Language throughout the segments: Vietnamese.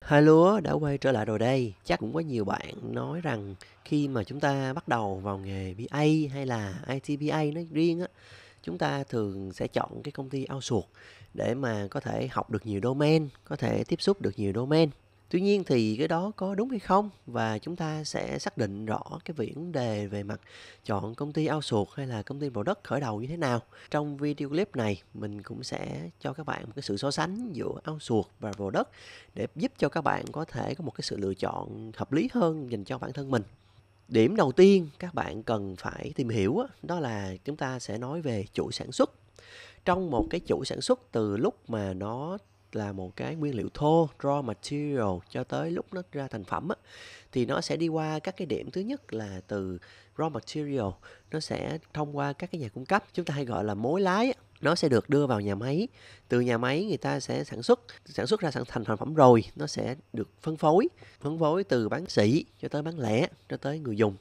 Hai lúa đã quay trở lại rồi đây. Chắc cũng có nhiều bạn nói rằng khi mà chúng ta bắt đầu vào nghề BA hay là ITBA nói riêng á, chúng ta thường sẽ chọn cái công ty ao outsource để mà có thể học được nhiều domain, có thể tiếp xúc được nhiều domain tuy nhiên thì cái đó có đúng hay không và chúng ta sẽ xác định rõ cái vấn đề về mặt chọn công ty outsource hay là công ty bộ đất khởi đầu như thế nào trong video clip này mình cũng sẽ cho các bạn một cái sự so sánh giữa outsource và bộ đất để giúp cho các bạn có thể có một cái sự lựa chọn hợp lý hơn dành cho bản thân mình điểm đầu tiên các bạn cần phải tìm hiểu đó là chúng ta sẽ nói về chuỗi sản xuất trong một cái chuỗi sản xuất từ lúc mà nó là một cái nguyên liệu thô raw material cho tới lúc nó ra thành phẩm á, thì nó sẽ đi qua các cái điểm thứ nhất là từ raw material nó sẽ thông qua các cái nhà cung cấp chúng ta hay gọi là mối lái nó sẽ được đưa vào nhà máy từ nhà máy người ta sẽ sản xuất sản xuất ra sản thành thành phẩm rồi nó sẽ được phân phối phân phối từ bán sỉ cho tới bán lẻ cho tới người dùng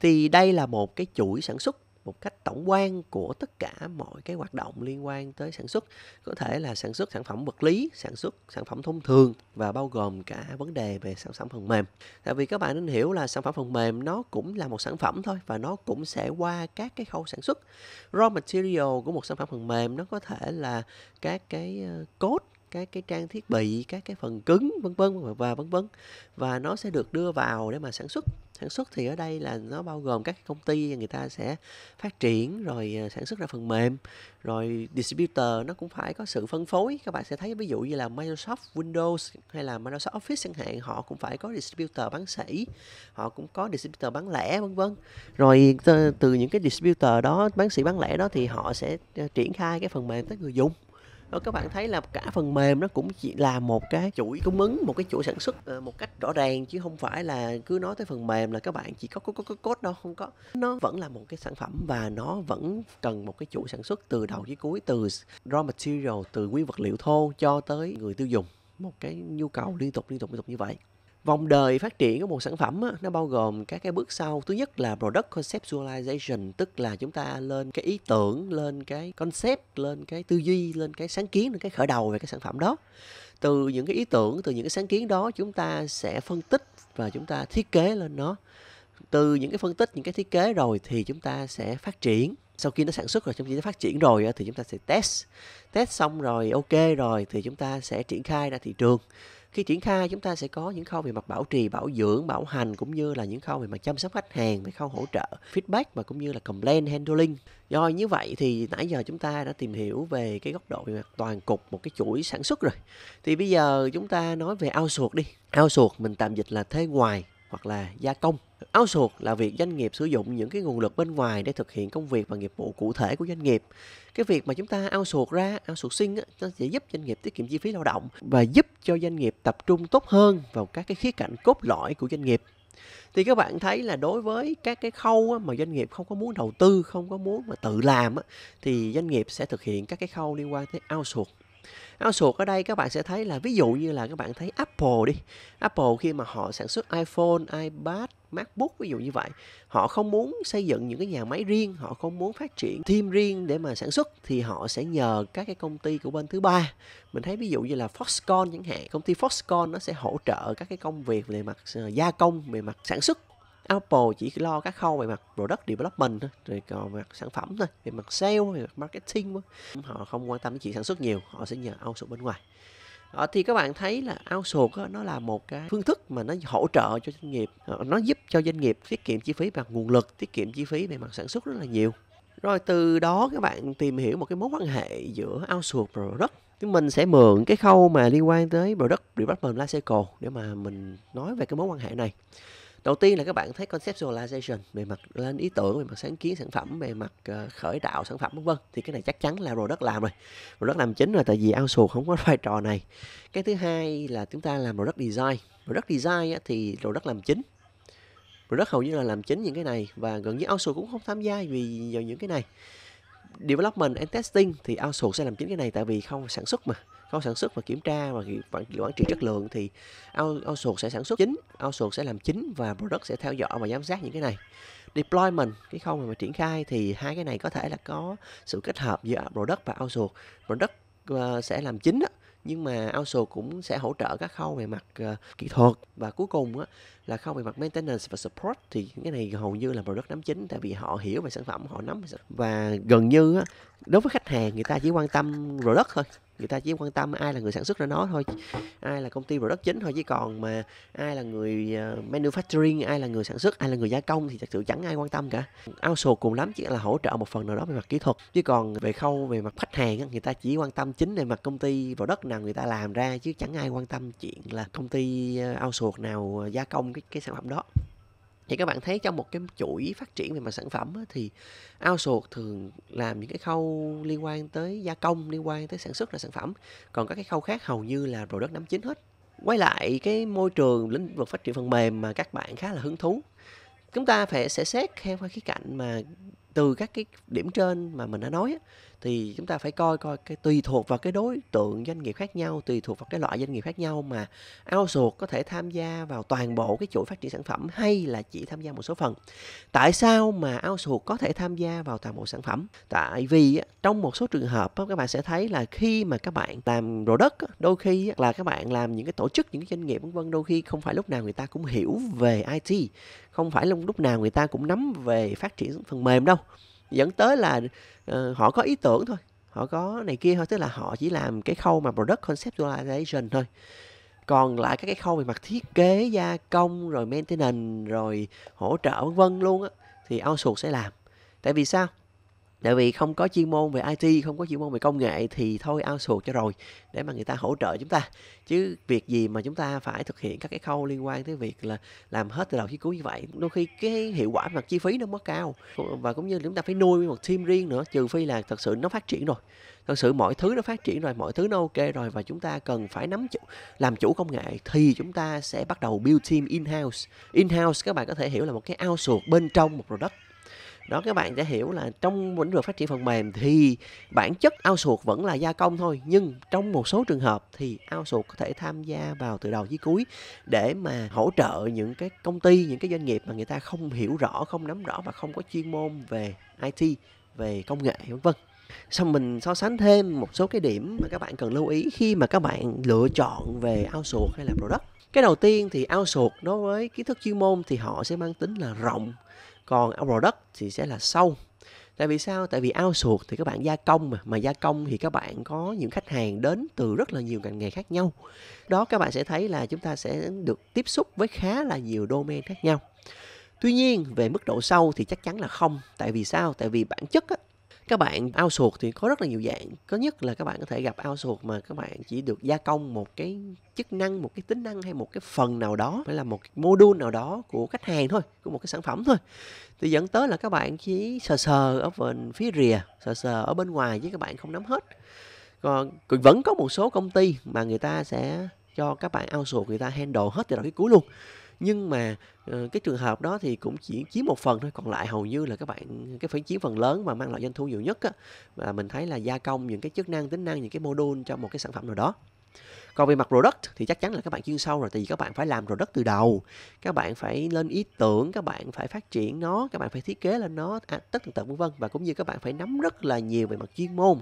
thì đây là một cái chuỗi sản xuất một cách tổng quan của tất cả mọi cái hoạt động liên quan tới sản xuất có thể là sản xuất sản phẩm vật lý sản xuất sản phẩm thông thường và bao gồm cả vấn đề về sản phẩm phần mềm tại vì các bạn nên hiểu là sản phẩm phần mềm nó cũng là một sản phẩm thôi và nó cũng sẽ qua các cái khâu sản xuất raw material của một sản phẩm phần mềm nó có thể là các cái ờ, code các cái trang thiết bị các cái phần cứng vân vân và vân vân và nó sẽ được đưa vào để mà sản xuất sản xuất thì ở đây là nó bao gồm các công ty người ta sẽ phát triển rồi ờ, sản xuất ra phần mềm rồi distributor nó cũng phải có sự phân phối các bạn sẽ thấy ví dụ như là Microsoft Windows hay là Microsoft Office chẳng hạn họ cũng phải có distributor bán sỉ họ cũng có distributor bán lẻ vân vân rồi từ những cái distributor đó bán sỉ bán lẻ đó thì họ sẽ ờ, triển khai cái phần mềm tới người dùng rồi ờ, các bạn thấy là cả phần mềm nó cũng chỉ là một cái chuỗi cung ứng một cái chuỗi sản xuất ờ, một cách rõ ràng chứ không phải là cứ nói tới phần mềm là các bạn chỉ có có có có code đâu không có nó vẫn là một cái sản phẩm và nó vẫn cần một cái chuỗi sản xuất từ đầu tới cuối từ raw material từ nguyên vật liệu thô cho tới người tiêu dùng một cái nhu cầu liên tục liên tục liên tục như vậy Vòng đời phát triển của một sản phẩm nó bao gồm các cái bước sau. Thứ nhất là product conceptualization, tức là chúng ta lên cái ý tưởng, lên cái concept, lên cái tư duy, lên cái sáng kiến, lên cái khởi đầu về cái sản phẩm đó. Từ những cái ý tưởng, từ những cái sáng kiến đó chúng ta sẽ phân tích và chúng ta thiết kế lên nó. Từ những cái phân tích, những cái thiết kế rồi thì chúng ta sẽ phát triển sau khi nó sản xuất rồi trong khi nó phát triển rồi thì chúng ta sẽ test test xong rồi ok rồi thì chúng ta sẽ triển khai ra thị trường khi triển khai chúng ta sẽ có những khâu về mặt bảo trì bảo dưỡng bảo hành cũng như là những khâu về mặt chăm sóc khách hàng về khâu hỗ trợ feedback và cũng như là complaint handling rồi như vậy thì nãy giờ chúng ta đã tìm hiểu về cái góc độ về mặt toàn cục một cái chuỗi sản xuất rồi thì bây giờ chúng ta nói về ao suột đi ao suột mình tạm dịch là thế ngoài hoặc là gia công. Outsource là việc doanh nghiệp sử dụng những cái nguồn lực bên ngoài để thực hiện công việc và nghiệp vụ cụ thể của doanh nghiệp. Cái việc mà chúng ta outsource ra, outsourcing nó sẽ giúp doanh nghiệp tiết kiệm chi phí lao động và giúp cho doanh nghiệp tập trung tốt hơn vào các cái khía cạnh cốt lõi của doanh nghiệp thì các bạn thấy là đối với các cái khâu mà doanh nghiệp không có muốn đầu tư không có muốn mà tự làm thì doanh nghiệp sẽ thực hiện các cái khâu liên quan tới outsource Outsource ở đây các bạn sẽ thấy là ví dụ như là các bạn thấy Apple đi. Apple khi mà họ sản xuất iPhone, iPad, MacBook ví dụ như vậy, họ không muốn xây dựng những cái nhà máy riêng, họ không muốn phát triển team riêng để mà sản xuất thì họ sẽ nhờ các cái công ty của bên thứ ba. Mình thấy ví dụ như là Foxconn chẳng hạn, công ty Foxconn nó sẽ hỗ trợ các cái công việc về mặt ờ, gia công, về mặt sản xuất Apple chỉ lo các khâu về mặt product development thôi, rồi còn mặt sản phẩm thôi, về mặt sale, về mặt marketing thôi. Họ không quan tâm đến chuyện sản xuất nhiều, họ sẽ nhờ outsource bên ngoài. Ờ, thì các bạn thấy là outsource nó là một cái phương thức mà nó hỗ trợ cho doanh nghiệp, ờ, nó giúp cho doanh nghiệp tiết kiệm chi phí về mặt nguồn lực, tiết kiệm chi phí về mặt sản xuất rất là nhiều. Rồi từ đó các bạn tìm hiểu một cái mối quan hệ giữa outsource và product thì mình sẽ mượn cái khâu mà liên quan tới product development life cycle để mà mình nói về cái mối quan hệ này đầu tiên là các bạn thấy conceptualization về mặt lên ý tưởng về mặt sáng kiến sản phẩm về mặt ờ, khởi tạo sản phẩm vân vân thì cái này chắc chắn là product làm rồi product làm chính rồi tại vì outsource không có vai trò này cái thứ hai là chúng ta làm product design product design á, thì product làm chính product hầu như là làm chính những cái này và gần như outsource cũng không tham gia vì vào những cái này development and testing thì outsource sẽ làm chính cái này tại vì không sản xuất mà khâu sản xuất và kiểm tra và quản, quản trị chất lượng thì outsource sẽ sản xuất chính outsource sẽ làm chính và product sẽ theo dõi và giám sát những cái này deployment cái khâu mà, mà triển khai thì hai cái này có thể là có sự kết hợp giữa product và outsource product uh, sẽ làm chính nhưng mà outsource cũng sẽ hỗ trợ các khâu về mặt uh, kỹ thuật và cuối cùng á, là khâu về mặt maintenance và support thì cái này hầu như là product nắm chính tại vì họ hiểu về sản phẩm họ nắm và gần như á, đối với khách hàng người ta chỉ quan tâm product thôi người ta chỉ quan tâm ai là người sản xuất ra nó thôi ai là công ty product chính thôi chứ còn mà ai là người ờ, manufacturing ai là người sản xuất ai là người gia công thì thật sự chẳng ai quan tâm cả outsource cùng lắm chỉ là hỗ trợ một phần nào đó về mặt kỹ thuật chứ còn về khâu về mặt khách hàng người ta chỉ quan tâm chính về mặt công ty product nào người ta làm ra chứ chẳng ai quan tâm chuyện là công ty ờ, outsource nào ờ, gia công cái cái sản phẩm đó thì các bạn thấy trong một cái chuỗi phát triển về mặt sản phẩm á, thì outsource thường làm những cái khâu liên quan tới gia công liên quan tới sản xuất là sản phẩm còn các cái khâu khác hầu như là product nắm chính hết quay lại cái môi trường lĩnh vực phát triển phần mềm mà các bạn khá là hứng thú chúng ta phải sẽ xét theo hai khía cạnh mà từ các cái điểm trên mà mình đã nói á, thì chúng ta phải coi coi cái tùy thuộc vào cái đối tượng doanh nghiệp khác nhau tùy thuộc vào cái loại doanh nghiệp khác nhau mà outsource có thể tham gia vào toàn bộ cái chuỗi phát triển sản phẩm hay là chỉ tham gia một số phần tại sao mà outsource có thể tham gia vào toàn bộ sản phẩm tại vì trong một số trường hợp các bạn sẽ thấy là khi mà các bạn làm rổ đất đôi khi là các bạn làm những cái tổ chức những cái doanh nghiệp vân vân đôi khi không phải lúc nào người ta cũng hiểu về IT không phải lúc nào người ta cũng nắm về phát triển phần mềm đâu dẫn tới là uh, họ có ý tưởng thôi họ có này kia thôi tức là họ chỉ làm cái khâu mà product conceptualization thôi còn lại các cái khâu về mặt thiết kế gia công rồi maintenance rồi hỗ trợ vân vân luôn á thì outsource sẽ làm tại vì sao tại vì không có chuyên môn về IT không có chuyên môn về công nghệ thì thôi outsource cho rồi để mà người ta hỗ trợ chúng ta chứ việc gì mà chúng ta phải thực hiện các cái khâu liên quan tới việc là làm hết từ đầu chí cuối như vậy đôi khi cái hiệu quả mặt chi phí nó mới cao và cũng như chúng ta phải nuôi một team riêng nữa trừ phi là thật sự nó phát triển rồi thật sự mọi thứ nó phát triển rồi mọi thứ nó ok rồi và chúng ta cần phải nắm chủ, làm chủ công nghệ thì chúng ta sẽ bắt đầu build team in house in house các bạn có thể hiểu là một cái outsource bên trong một product đó các bạn sẽ hiểu là trong lĩnh vực phát triển phần mềm thì bản chất outsource vẫn là gia công thôi nhưng trong một số trường hợp thì outsource có thể tham gia vào từ đầu dưới cuối để mà hỗ trợ những cái công ty những cái doanh nghiệp mà người ta không hiểu rõ không nắm rõ và không có chuyên môn về IT về công nghệ vân vân xong mình so sánh thêm một số cái điểm mà các bạn cần lưu ý khi mà các bạn lựa chọn về outsource hay là product cái đầu tiên thì outsource đối với kiến thức chuyên môn thì họ sẽ mang tính là rộng còn product thì sẽ là sâu tại vì sao tại vì outsource thì các bạn gia công mà mà gia công thì các bạn có những khách hàng đến từ rất là nhiều ngành nghề khác nhau đó các bạn sẽ thấy là chúng ta sẽ được tiếp xúc với khá là nhiều domain khác nhau tuy nhiên về mức độ sâu thì chắc chắn là không tại vì sao tại vì bản chất á, các bạn outsource thì có rất là nhiều dạng có nhất là các bạn có thể gặp outsource mà các bạn chỉ được gia công một cái chức năng một cái tính năng hay một cái phần nào đó phải là một cái module nào đó của khách hàng thôi của một cái sản phẩm thôi thì dẫn tới là các bạn chỉ sờ sờ ở bên phía rìa sờ sờ ở bên ngoài chứ các bạn không nắm hết còn vẫn có một số công ty mà người ta sẽ cho các bạn outsource người ta handle hết từ đầu cái cuối luôn nhưng mà ờ, cái trường hợp đó thì cũng chỉ chiếm một phần thôi còn lại hầu như là các bạn cái phải chiếm phần lớn mà mang lại doanh thu nhiều nhất á và mình thấy là gia công những cái chức năng tính năng những cái module cho một cái sản phẩm nào đó còn về mặt product thì chắc chắn là các bạn chuyên sâu rồi tại vì các bạn phải làm product từ đầu các bạn phải lên ý tưởng các bạn phải phát triển nó các bạn phải thiết kế lên nó à, tất tần tật vân vân và cũng như các bạn phải nắm rất là nhiều về mặt chuyên môn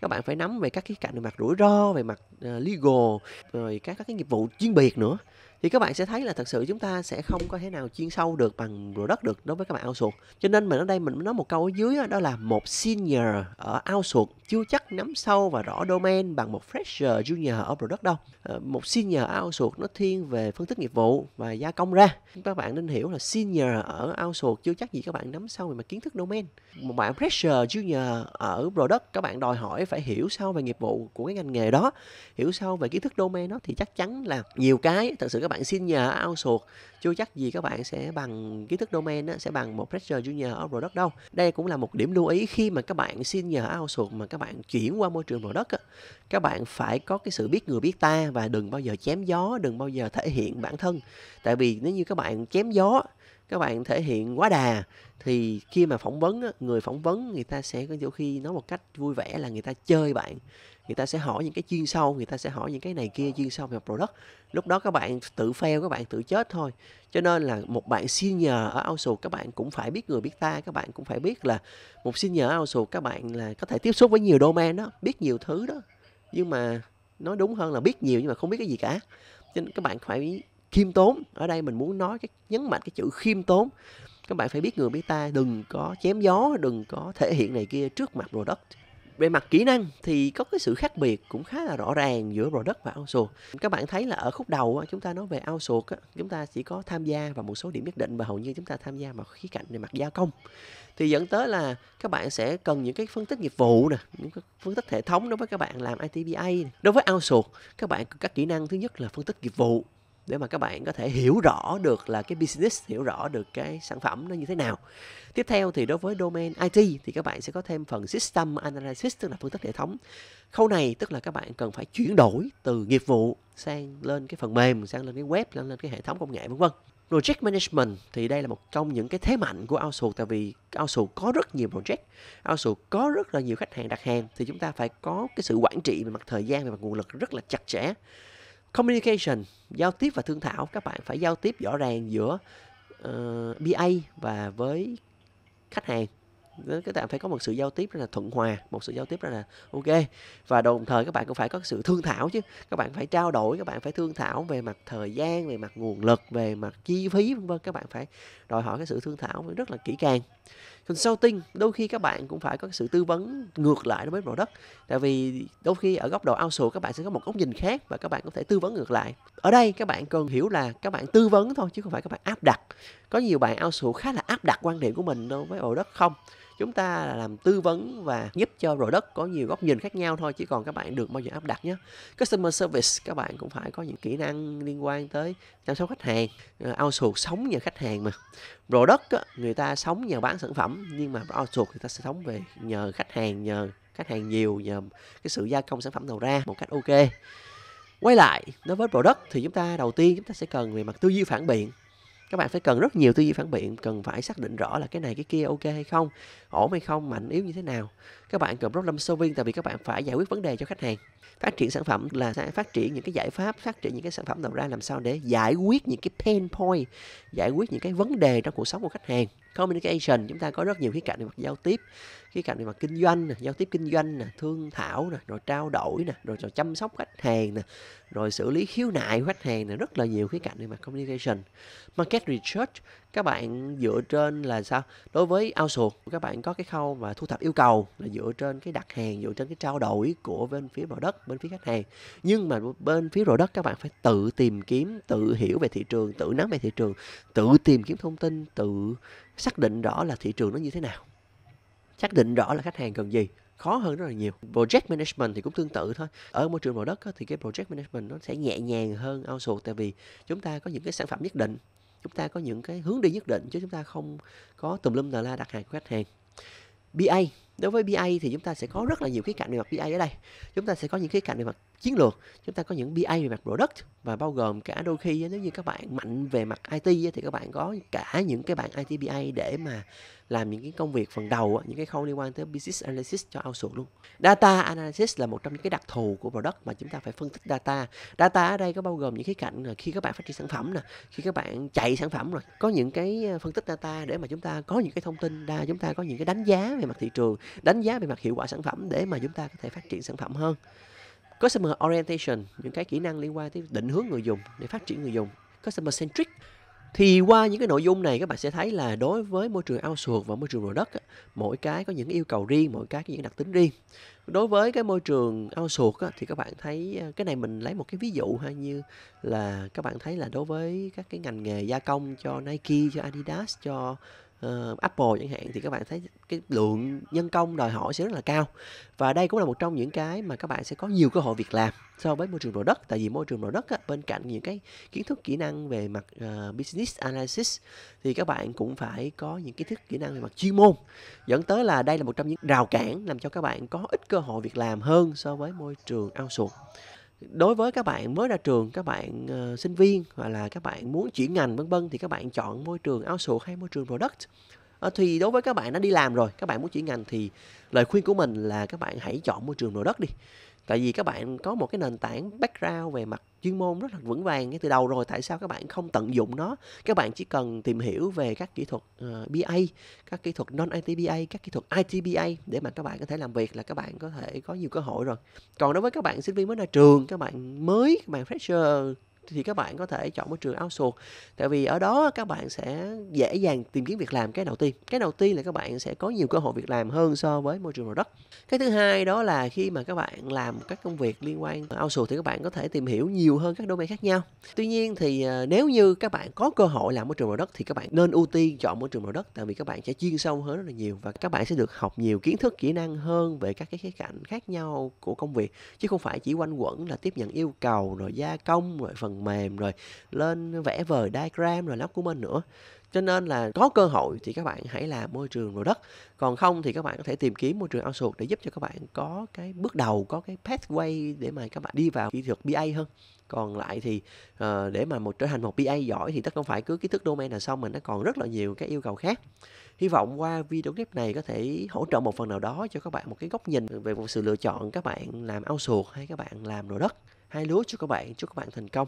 các bạn phải nắm về các cái cạnh về mặt rủi ro về mặt ờ, legal rồi các các cái nghiệp vụ chuyên biệt nữa thì các bạn sẽ thấy là thật sự chúng ta sẽ không có thể nào chuyên sâu được bằng rửa đất được đối với các bạn outsource cho nên mình ở đây mình nói một câu ở dưới đó, đó là một senior ở outsource chưa chắc nắm sâu và rõ domain bằng một fresher junior ở product đâu ờ, một senior outsource nó thiên về phân tích nghiệp vụ và gia công ra các bạn nên hiểu là senior ở outsource chưa chắc gì các bạn nắm sâu về mặt kiến thức domain một bạn fresher junior ở product các bạn đòi hỏi phải hiểu sâu về nghiệp vụ của cái ngành nghề đó hiểu sâu về kiến thức domain đó thì chắc chắn là nhiều cái thật sự các các bạn xin nhờ outsource chưa chắc gì các bạn sẽ bằng kiến thức domain á, sẽ bằng một pressure junior ở product đâu đây cũng là một điểm lưu ý khi mà các bạn xin nhờ outsource mà các bạn chuyển qua môi trường product á, các bạn phải có cái sự biết người biết ta và đừng bao giờ chém gió đừng bao giờ thể hiện bản thân tại vì nếu như các bạn chém gió các bạn thể hiện quá đà thì khi mà phỏng vấn người phỏng vấn người ta sẽ có đôi khi nói một cách vui vẻ là người ta chơi bạn người ta sẽ hỏi những cái chuyên sâu người ta sẽ hỏi những cái này kia chuyên sâu về product lúc đó các bạn tự fail các bạn tự chết thôi cho nên là một bạn senior ở outsource các bạn cũng phải biết người biết ta các bạn cũng phải biết là một senior outsource các bạn là có thể tiếp xúc với nhiều domain đó biết nhiều thứ đó nhưng mà nói đúng hơn là biết nhiều nhưng mà không biết cái gì cả cho nên các bạn phải khiêm tốn ở đây mình muốn nói cái nhấn mạnh cái chữ khiêm tốn các bạn phải biết người biết ta đừng có chém gió đừng có thể hiện này kia trước mặt product về mặt kỹ năng thì có cái sự khác biệt cũng khá là rõ ràng giữa product và outsource các bạn thấy là ở khúc đầu chúng ta nói về outsource chúng ta chỉ có tham gia vào một số điểm nhất định và hầu như chúng ta tham gia vào khía cạnh về mặt gia công thì dẫn tới là các bạn sẽ cần những cái phân tích nghiệp vụ nè những cái phân tích hệ thống đối với các bạn làm ITBA đối với outsource các bạn có các kỹ năng thứ nhất là phân tích nghiệp vụ để mà các bạn có thể hiểu rõ được là cái business hiểu rõ được cái sản phẩm nó như thế nào tiếp theo thì đối với domain IT thì các bạn sẽ có thêm phần system analysis tức là phân tích hệ thống khâu này tức là các bạn cần phải chuyển đổi từ nghiệp vụ sang lên cái phần mềm sang lên cái web lên lên cái hệ thống công nghệ vân vân Project Management thì đây là một trong những cái thế mạnh của outsource tại vì outsource có rất nhiều project, outsource có rất là nhiều khách hàng đặt hàng thì chúng ta phải có cái sự quản trị về mặt thời gian và mặt nguồn lực rất là chặt chẽ communication giao tiếp và thương thảo các bạn phải giao tiếp rõ ràng giữa uh, ờ, BA và với khách hàng ờ, các bạn phải có một sự giao tiếp rất là thuận hòa một sự giao tiếp rất là ok và đồng thời các bạn cũng phải có sự thương thảo chứ các bạn phải trao đổi các bạn phải thương thảo về mặt thời gian về mặt nguồn lực về mặt chi phí vân vân các bạn phải đòi hỏi cái sự thương thảo rất là kỹ càng consulting đôi khi các bạn cũng phải có sự tư vấn ngược lại đối với đất tại vì đôi khi ở góc độ ao sổ các bạn sẽ có một góc nhìn khác và các bạn có thể tư vấn ngược lại ở đây các bạn cần hiểu là các bạn tư vấn thôi chứ không phải các bạn áp đặt có nhiều bạn ao sổ khá là áp đặt quan điểm của mình đối với đất không chúng ta là làm tư vấn và giúp cho rồi đất có nhiều góc nhìn khác nhau thôi chỉ còn các bạn được bao giờ áp đặt nhé customer service các bạn cũng phải có những kỹ năng liên quan tới chăm sóc khách hàng ờ, outsource sống nhờ khách hàng mà rồi đất người ta sống nhờ bán sản phẩm nhưng mà outsource người ta sẽ sống về nhờ khách hàng nhờ khách hàng nhiều nhờ cái sự gia công sản phẩm đầu ra một cách ok quay lại đối với product thì chúng ta đầu tiên chúng ta sẽ cần về mặt tư duy phản biện các bạn phải cần rất nhiều tư duy phản biện cần phải xác định rõ là cái này cái kia ok hay không ổn hay không mạnh yếu như thế nào các bạn cần problem solving tại vì các bạn phải giải quyết vấn đề cho khách hàng phát triển sản phẩm là sẽ phát triển những cái giải pháp phát triển những cái sản phẩm đầu ra làm sao để giải quyết những cái pain point giải quyết những cái vấn đề trong cuộc sống của khách hàng communication chúng ta có rất nhiều khía cạnh về mặt giao tiếp khía cạnh về mặt kinh doanh nè giao tiếp kinh doanh nè thương thảo nè rồi trao đổi nè rồi, rồi chăm sóc khách hàng nè rồi xử lý khiếu nại khách hàng nè rất là nhiều khía cạnh về mặt communication market research các bạn dựa trên là sao đối với outsource các bạn có cái khâu và thu thập yêu cầu là dựa trên cái đặt hàng dựa trên cái trao đổi của bên phía bò đất bên phía khách hàng nhưng mà bên phía bò đất các bạn phải tự tìm kiếm tự hiểu về thị trường tự nắm về thị trường tự tìm kiếm thông tin tự xác định rõ là thị trường nó như thế nào xác định rõ là khách hàng cần gì khó hơn rất là nhiều project management thì cũng tương tự thôi ở môi trường mỏ đất thì cái project management nó sẽ nhẹ nhàng hơn outsource tại vì chúng ta có những cái sản phẩm nhất định chúng ta có những cái hướng đi nhất định chứ chúng ta không có tùm lum tà la đặt hàng của khách hàng BA đối với BA thì chúng ta sẽ có rất là nhiều khía cạnh về mặt BA ở đây chúng ta sẽ có những khía cạnh về mặt chiến lược chúng ta có những BA về mặt product và bao gồm cả đôi khi nếu như các bạn mạnh về mặt IT thì các bạn có cả những cái bạn IT BA để mà làm những cái công việc phần đầu những cái khâu liên quan tới business analysis cho outsource luôn data analysis là một trong những cái đặc thù của product mà chúng ta phải phân tích data data ở đây có bao gồm những khía cạnh là khi các bạn phát triển sản phẩm nè khi các bạn chạy sản phẩm rồi có những cái ờ, phân tích data để mà chúng ta có những cái thông tin ra chúng ta có những cái đánh giá về mặt thị trường đánh giá về mặt hiệu quả sản phẩm để mà chúng ta có thể phát triển sản phẩm hơn customer orientation những cái kỹ năng liên quan tới định hướng người dùng để phát triển người dùng customer centric thì qua những cái nội dung này các bạn sẽ thấy là đối với môi trường outsource và môi trường product mỗi cái có những yêu cầu riêng mỗi cái có những đặc tính riêng đối với cái môi trường outsource thì các bạn thấy à, cái này mình lấy một cái ví dụ ha như là các bạn thấy là đối với các cái ngành nghề gia công cho Nike cho Adidas cho uh, Apple chẳng hạn thì các bạn thấy cái lượng nhân công đòi hỏi sẽ rất là cao và đây cũng là một trong những cái mà các bạn sẽ có nhiều cơ hội việc làm so với môi trường đồ đất tại vì môi trường đồ đất á, bên cạnh những cái kiến thức kỹ năng về mặt uh, business analysis thì các bạn cũng phải có những kiến thức kỹ năng về mặt chuyên môn dẫn tới là đây là một trong những rào cản làm cho các bạn có ít cơ hội việc làm hơn so với môi trường ao outsource đối với các bạn mới ra trường các bạn uh, sinh viên hoặc là các bạn muốn chuyển ngành vân vân thì các bạn chọn môi trường outsource hay môi trường product uh, thì đối với các bạn đã đi làm rồi các bạn muốn chuyển ngành thì lời khuyên của mình là các bạn hãy chọn môi trường product đi tại vì các bạn có một cái nền tảng background về mặt chuyên môn rất là vững vàng ngay từ đầu rồi tại sao các bạn không tận dụng nó các bạn chỉ cần tìm hiểu về các kỹ thuật uh, ờ, BA các kỹ thuật non ITBA các kỹ thuật ITBA để mà các bạn có thể làm việc là các bạn có thể có nhiều cơ hội rồi còn đối với các bạn sinh viên mới ra trường các bạn mới các bạn fresher thì các bạn có thể chọn một trường outsource tại vì ở đó các bạn sẽ dễ dàng tìm kiếm việc làm cái đầu tiên cái đầu tiên là các bạn sẽ có nhiều cơ hội việc làm hơn so với môi trường product cái thứ hai đó là khi mà các bạn làm các công việc liên quan outsource thì các bạn có thể tìm hiểu nhiều hơn các domain khác nhau tuy nhiên thì ờ, nếu như các bạn có cơ hội làm môi trường product thì các bạn nên ưu tiên chọn môi trường product tại vì các bạn sẽ chuyên sâu hơn rất là nhiều và các bạn sẽ được học nhiều kiến thức kỹ năng hơn về các cái khía cạnh khác nhau của công việc chứ không phải chỉ quanh quẩn là tiếp nhận yêu cầu rồi gia công rồi phần mềm rồi lên vẽ vời diagram rồi lắp của mình nữa cho nên là có cơ hội thì các bạn hãy làm môi trường rồi đất còn không thì các bạn có thể tìm kiếm môi trường outsource để giúp cho các bạn có cái bước đầu có cái pathway để mà các bạn đi vào kỹ thuật BA hơn còn lại thì uh, để mà một trở thành một PA giỏi thì tất không phải cứ kiến thức domain là xong mà nó còn rất là nhiều cái yêu cầu khác hy vọng qua video clip này có thể hỗ trợ một phần nào đó cho các bạn một cái góc nhìn về một sự lựa chọn các bạn làm ao hay các bạn làm đồ đất hai lúa cho các bạn chúc các bạn thành công